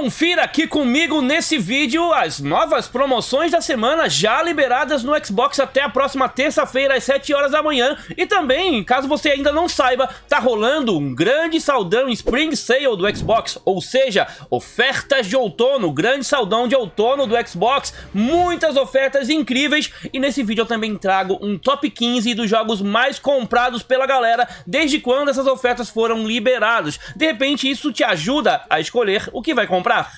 confira aqui comigo nesse vídeo as novas promoções da semana já liberadas no Xbox até a próxima terça-feira às 7 horas da manhã e também, caso você ainda não saiba, tá rolando um grande saldão Spring Sale do Xbox, ou seja, ofertas de outono, grande saldão de outono do Xbox, muitas ofertas incríveis e nesse vídeo eu também trago um top 15 dos jogos mais comprados pela galera desde quando essas ofertas foram liberadas. De repente isso te ajuda a escolher o que vai comprar la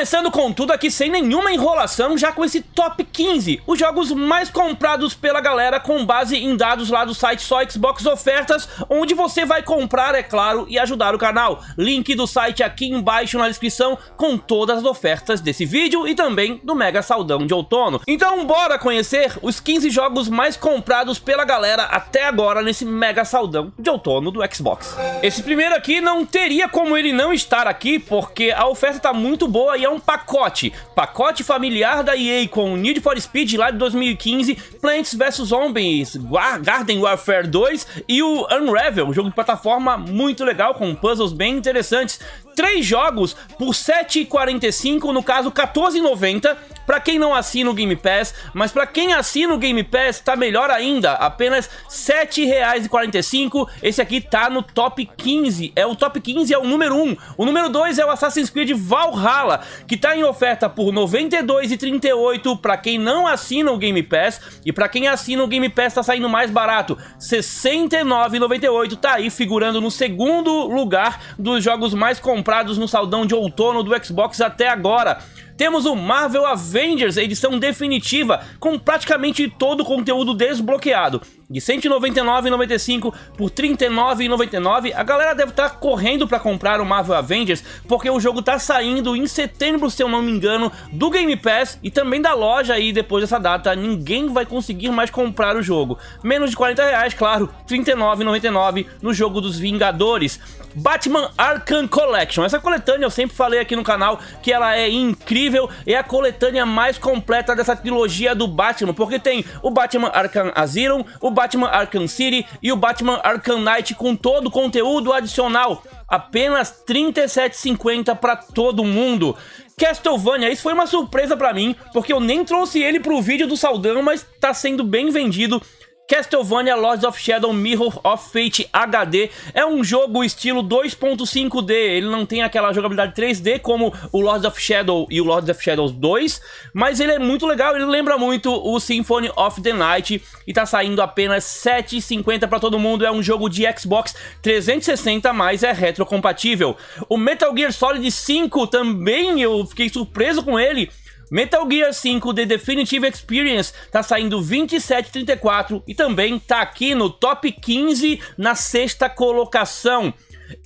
Começando com tudo aqui sem nenhuma enrolação, já com esse top 15, os jogos mais comprados pela galera com base em dados lá do site só Xbox Ofertas, onde você vai comprar, é claro, e ajudar o canal. Link do site aqui embaixo na descrição com todas as ofertas desse vídeo e também do Mega Saldão de Outono. Então bora conhecer os 15 jogos mais comprados pela galera até agora nesse Mega Saldão de Outono do Xbox. Esse primeiro aqui não teria como ele não estar aqui, porque a oferta tá muito boa e é é um pacote. Pacote familiar da EA com Need for Speed lá de 2015, Plants vs Zombies, Garden Warfare 2 e o Unravel, um jogo de plataforma muito legal, com puzzles bem interessantes. Três jogos por R$ 7,45, no caso R$ 14,90 para quem não assina o Game Pass, mas para quem assina o Game Pass, tá melhor ainda, apenas R$ 7,45. Esse aqui tá no top 15. É o top 15 é o número 1. O número 2 é o Assassin's Creed Valhalla, que tá em oferta por R$ 92,38 para quem não assina o Game Pass e para quem assina o Game Pass tá saindo mais barato, R$ 69,98. Tá aí figurando no segundo lugar dos jogos mais comprados no saldão de outono do Xbox até agora temos o Marvel Avengers, edição definitiva, com praticamente todo o conteúdo desbloqueado de 199,95 por 39,99. A galera deve estar tá correndo para comprar o Marvel Avengers, porque o jogo tá saindo em setembro, se eu não me engano, do Game Pass e também da loja aí depois dessa data, ninguém vai conseguir mais comprar o jogo. Menos de 40 reais, claro, 39,99 no jogo dos Vingadores. Batman Arkham Collection. Essa coletânea eu sempre falei aqui no canal que ela é incrível, é a coletânea mais completa dessa trilogia do Batman, porque tem o Batman Arkham Asylum, o Batman Arkham City e o Batman Arkham Knight com todo o conteúdo adicional. Apenas R$ 37,50 para todo mundo. Castlevania, isso foi uma surpresa para mim, porque eu nem trouxe ele pro vídeo do Saldão, mas está sendo bem vendido Castlevania Lords of Shadow Mirror of Fate HD é um jogo estilo 2.5D, ele não tem aquela jogabilidade 3D como o Lords of Shadow e o Lords of Shadows 2, mas ele é muito legal, ele lembra muito o Symphony of the Night e tá saindo apenas 7,50 para todo mundo, é um jogo de Xbox 360, mas é retrocompatível. O Metal Gear Solid 5 também, eu fiquei surpreso com ele, Metal Gear 5 The Definitive Experience tá saindo 27,34 e também tá aqui no top 15 na sexta colocação.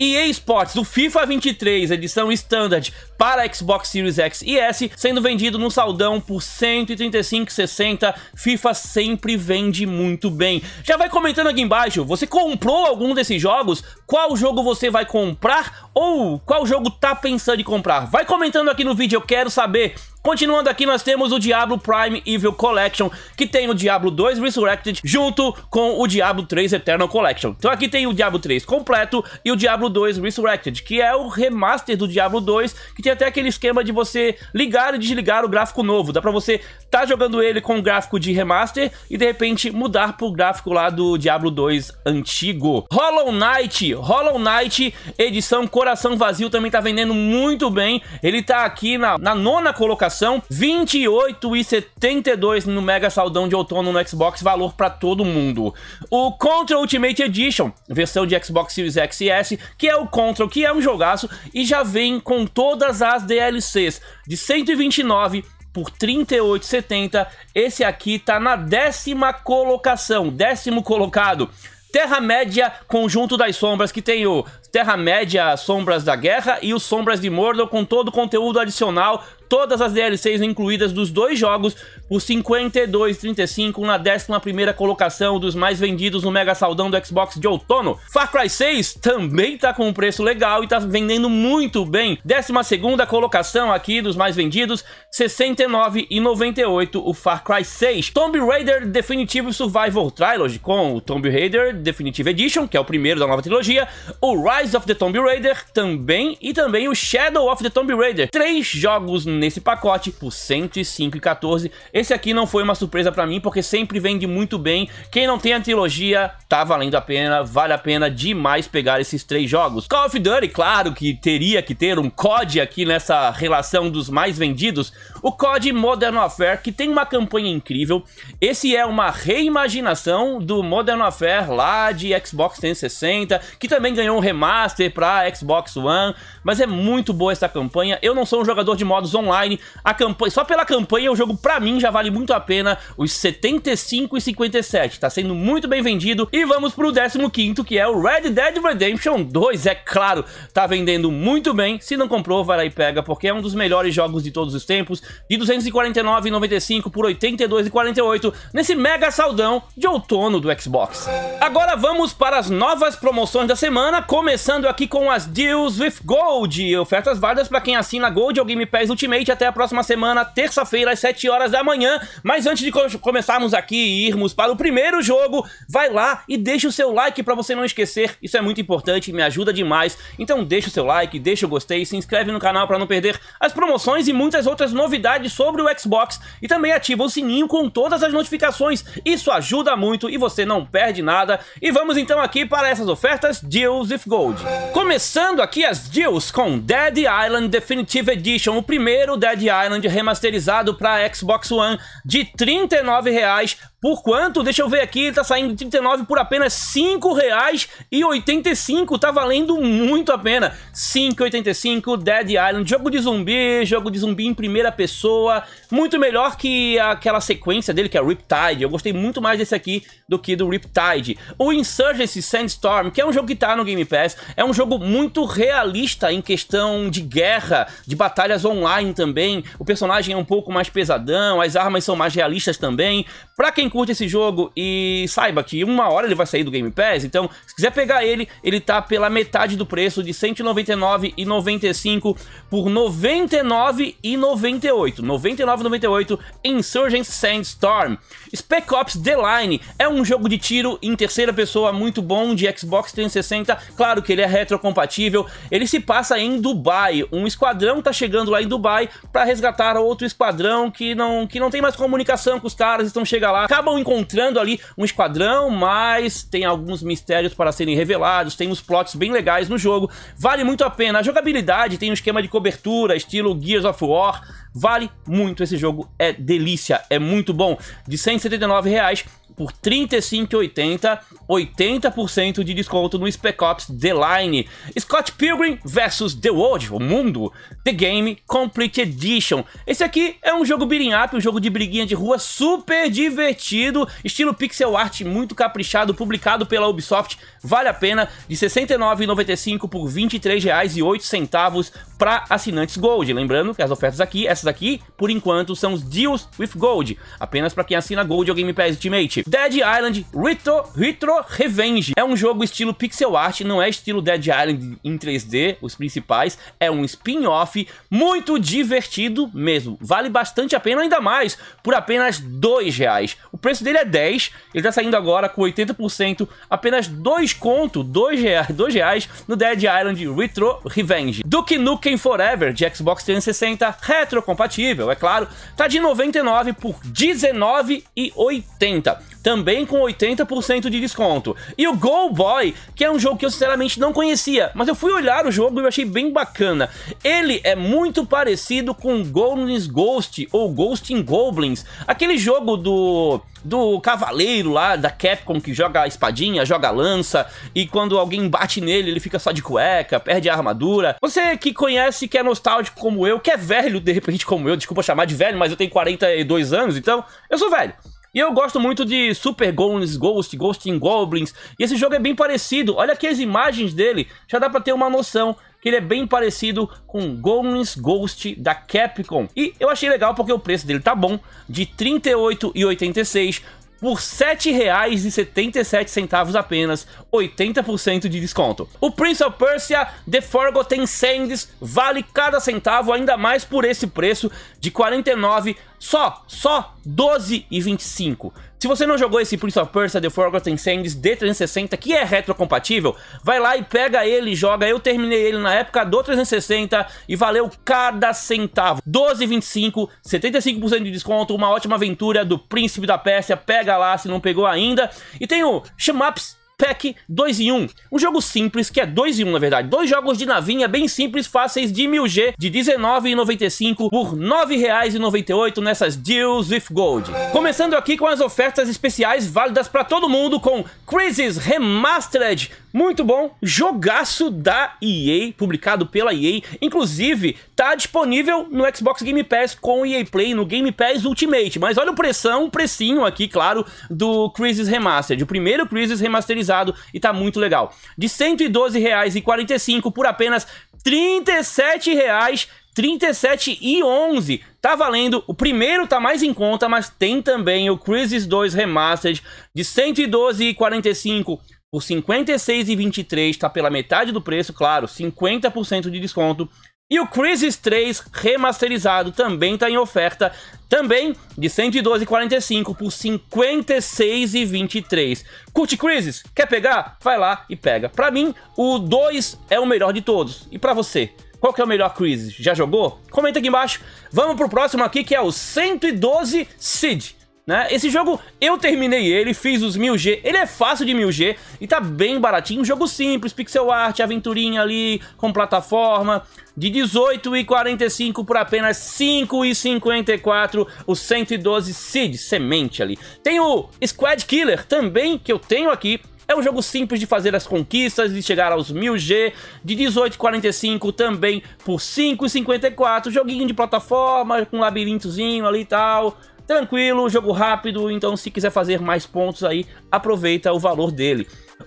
EA Sports, o FIFA 23, edição standard para Xbox Series X e S, sendo vendido no saldão por 135,60. FIFA sempre vende muito bem. Já vai comentando aqui embaixo, você comprou algum desses jogos? Qual jogo você vai comprar ou qual jogo tá pensando em comprar? Vai comentando aqui no vídeo, eu quero saber. Continuando aqui, nós temos o Diablo Prime Evil Collection, que tem o Diablo 2 Resurrected junto com o Diablo 3 Eternal Collection. Então aqui tem o Diablo 3 completo e o Diablo 2 Resurrected, que é o remaster do Diablo 2, que tem até aquele esquema de você ligar e desligar o gráfico novo. Dá pra você tá jogando ele com o gráfico de remaster e de repente mudar pro gráfico lá do Diablo 2 antigo. Hollow Knight, Hollow Knight edição Coração Vazio também tá vendendo muito bem. Ele tá aqui na, na nona colocação comemoração, 28,72 no Mega Saldão de Outono no Xbox, valor para todo mundo. O Contra Ultimate Edition, versão de Xbox Series X e S, que é o Contra, que é um jogaço, e já vem com todas as DLCs, de 129 por 38,70. Esse aqui tá na décima colocação, décimo colocado. Terra-média, Conjunto das Sombras, que tem o Terra-média Sombras da Guerra e o Sombras de Mordor com todo o conteúdo adicional, todas as DLCs incluídas dos dois jogos, por 52,35 na 11 colocação dos mais vendidos no mega saldão do Xbox de outono. Far Cry 6 também tá com um preço legal e tá vendendo muito bem. 12 colocação aqui dos mais vendidos, 69,98 o Far Cry 6. Tomb Raider Definitive Survival Trilogy com o Tomb Raider Definitive Edition, que é o primeiro da nova trilogia, o Rise Rise of the Tomb Raider também e também o Shadow of the Tomb Raider. Três jogos nesse pacote por 105,14. Esse aqui não foi uma surpresa pra mim, porque sempre vende muito bem. Quem não tem a trilogia, tá valendo a pena, vale a pena demais pegar esses três jogos. Call of Duty, claro que teria que ter um COD aqui nessa relação dos mais vendidos, o COD Modern Warfare, que tem uma campanha incrível. Esse é uma reimaginação do Modern Warfare lá de Xbox 360, que também ganhou um remaster para Xbox One, mas é muito boa essa campanha. Eu não sou um jogador de modos online, a campanha, só pela campanha o jogo para mim já vale muito a pena os 75 e 57. Tá sendo muito bem vendido e vamos pro 15 que é o Red Dead Redemption 2, é claro. Tá vendendo muito bem. Se não comprou, vai lá e pega, porque é um dos melhores jogos de todos os tempos de 249,95 por 82,48 nesse mega saldão de outono do Xbox. Agora vamos para as novas promoções da semana, começando aqui com as Deals with Gold, ofertas válidas para quem assina Gold ou Game Pass Ultimate até a próxima semana, terça-feira, às 7 horas da manhã. Mas antes de começarmos aqui e irmos para o primeiro jogo, vai lá e deixa o seu like para você não esquecer, isso é muito importante, me ajuda demais. Então deixa o seu like, deixa o gostei, se inscreve no canal para não perder as promoções e muitas outras novidades novidades sobre o Xbox e também ativa o sininho com todas as notificações. Isso ajuda muito e você não perde nada. E vamos então aqui para essas ofertas Deals with Gold. Começando aqui as deals com Dead Island Definitive Edition, o primeiro Dead Island remasterizado para Xbox One de R$ 39,00 por quanto? Deixa eu ver aqui, tá saindo 39 por apenas R$ 5,85, tá valendo muito a pena. R$ 5,85, Dead Island, jogo de zumbi, jogo de zumbi em primeira pessoa, muito melhor que aquela sequência dele que é Riptide, eu gostei muito mais desse aqui do que do Riptide. O Insurgency Sandstorm, que é um jogo que tá no Game Pass, é um jogo muito realista em questão de guerra, de batalhas online também, o personagem é um pouco mais pesadão, as armas são mais realistas também. Pra quem curte esse jogo e saiba que uma hora ele vai sair do Game Pass, então se quiser pegar ele, ele tá pela metade do preço de R$ 199,95 por R$ 99,98. 99,98 Insurgent Sandstorm. Spec Ops The Line é um jogo de tiro em terceira pessoa muito bom de Xbox 360, claro que ele é retrocompatível, ele se passa em Dubai, um esquadrão tá chegando lá em Dubai para resgatar outro esquadrão que não, que não tem mais comunicação com os caras, então chega lá, acaba acabam encontrando ali um esquadrão, mas tem alguns mistérios para serem revelados, tem uns plots bem legais no jogo, vale muito a pena. A jogabilidade tem um esquema de cobertura, estilo Gears of War, vale muito esse jogo, é delícia, é muito bom. De R$ 179 reais, por R$ 35,80, 80% de desconto no Spec Ops The Line. Scott Pilgrim vs The World, o mundo, The Game Complete Edition. Esse aqui é um jogo beating up, um jogo de briguinha de rua super divertido, estilo pixel art muito caprichado, publicado pela Ubisoft, vale a pena, de R$ 69,95 por R$ 23,08 para assinantes Gold. Lembrando que as ofertas aqui, essas aqui, por enquanto, são os Deals with Gold, apenas para quem assina Gold ou Game Pass Ultimate. Dead Island Retro, Retro Revenge. É um jogo estilo pixel art, não é estilo Dead Island em 3D, os principais. É um spin-off muito divertido mesmo. Vale bastante a pena, ainda mais, por apenas 2 reais. O preço dele é 10, ele tá saindo agora com 80%, apenas 2 conto, 2 reais, dois reais no Dead Island Retro Revenge. Duke Nukem Forever de Xbox 360, retrocompatível, é claro, tá de 99 por 19,80 também com 80% de desconto. E o Go Boy, que é um jogo que eu sinceramente não conhecia, mas eu fui olhar o jogo e achei bem bacana. Ele é muito parecido com Goblins Ghost ou Ghosting Goblins, aquele jogo do do cavaleiro lá da Capcom que joga a espadinha, joga a lança e quando alguém bate nele ele fica só de cueca, perde a armadura. Você que conhece, que é nostálgico como eu, que é velho de repente como eu, desculpa chamar de velho, mas eu tenho 42 anos, então eu sou velho. E eu gosto muito de Super Gones, Ghost, Ghosting Goblins. E esse jogo é bem parecido. Olha aqui as imagens dele, já dá pra ter uma noção que ele é bem parecido com Gones Ghost da Capcom. E eu achei legal porque o preço dele tá bom, de R$ 38,86 por R$ 7,77 apenas, 80% de desconto. O Prince of Persia The Forgotten Sands vale cada centavo, ainda mais por esse preço de R$ 49,00 só, só 12 e 25. Se você não jogou esse Prince of Persia The Forgotten Sands D360, que é retrocompatível, vai lá e pega ele e joga. Eu terminei ele na época do 360 e valeu cada centavo. 12,25, 75% de desconto, uma ótima aventura do Príncipe da Pérsia. Pega lá se não pegou ainda. E tem o Shmups Pack 2 em 1. Um jogo simples, que é 2 em 1 na verdade. Dois jogos de navinha bem simples, fáceis de 1000G de R$19,95 por R$9,98 nessas Deals with Gold. Começando aqui com as ofertas especiais válidas para todo mundo com Crisis Remastered muito bom, jogaço da EA, publicado pela EA, inclusive tá disponível no Xbox Game Pass com o EA Play, no Game Pass Ultimate, mas olha o pressão, o precinho aqui, claro, do Crisis Remastered, o primeiro Crisis remasterizado e tá muito legal. De R$ 112,45 por apenas R$ 37,00 37 e 11 tá valendo. O primeiro tá mais em conta, mas tem também o Crisis 2 Remastered de 112 e 45 por 56,23 está pela metade do preço, claro, 50% de desconto. E o Crisis 3 remasterizado também está em oferta, também de 112,45 por 56,23. Curte Crisis? Quer pegar? Vai lá e pega. Para mim, o 2 é o melhor de todos. E para você? Qual que é o melhor Crisis? Já jogou? Comenta aqui embaixo. Vamos pro próximo aqui que é o 112 Seed né? Esse jogo, eu terminei ele, fiz os 1000G, ele é fácil de 1000G e tá bem baratinho, um jogo simples, pixel art, aventurinha ali, com plataforma, de 18,45 por apenas 5,54 o 112 Seed, semente ali. Tem o Squad Killer também, que eu tenho aqui, é um jogo simples de fazer as conquistas e chegar aos 1000G, de 18,45 também por 5,54, joguinho de plataforma com labirintozinho ali e tal, tranquilo, jogo rápido, então se quiser fazer mais pontos aí, aproveita o valor dele.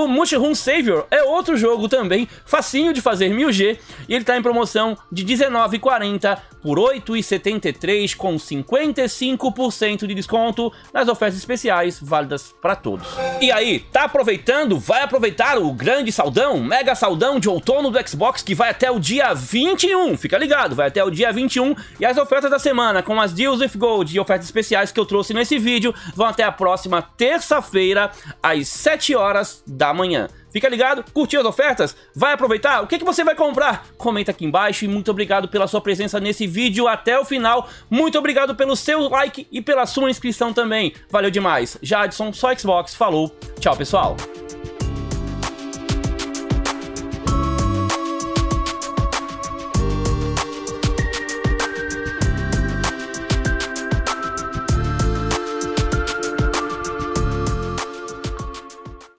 O Mushroom Savior é outro jogo também, facinho de fazer 1000G, e ele está em promoção de R$19,40 por R$8,73 com 55% de desconto nas ofertas especiais válidas para todos. E aí, tá aproveitando? Vai aproveitar o grande saldão, mega saldão de outono do Xbox que vai até o dia 21, fica ligado, vai até o dia 21 e as ofertas da semana com as deals with gold e ofertas especiais que eu trouxe nesse vídeo vão até a próxima terça-feira às 7 horas da amanhã. Fica ligado? Curtiu as ofertas? Vai aproveitar? O que, que você vai comprar? Comenta aqui embaixo e muito obrigado pela sua presença nesse vídeo até o final. Muito obrigado pelo seu like e pela sua inscrição também. Valeu demais. Jadson, só Xbox, falou. Tchau, pessoal.